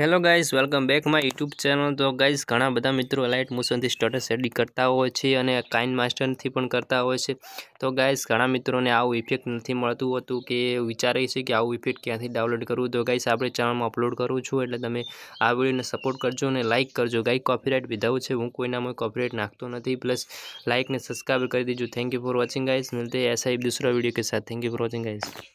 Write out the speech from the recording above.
hello guys welcome back my YouTube channel तो guys ઘણા બધા મિત્રો alight motion થી સ્ટેટસ એડિટ કરતા હોય છે અને काइन मास्टर થી પણ કરતા હોય છે તો गाइस ઘણા મિત્રોને આ ઇફેક્ટ નથી મળતો હતું કે વિચારે છે કે આ ઇફેક્ટ ક્યાંથી ડાઉનલોડ करू तो गाइस આપણે ચેનલ માં અપલોડ કરું છું એટલે તમે આ વિડીયોને સપોર્ટ કરજો અને લાઈક કરજો ગાઈ કોપીરાઈટ વિધાવ છે હું કોઈના મો કોપીરાઈટ નાખતો નથી પ્લસ લાઈક ને સબ્સ્ક્રાઇબ કરી દેજો thank you for watching guys મળતે એસાઈ બીજો વિડીયો કે સાથ thank you for watching guys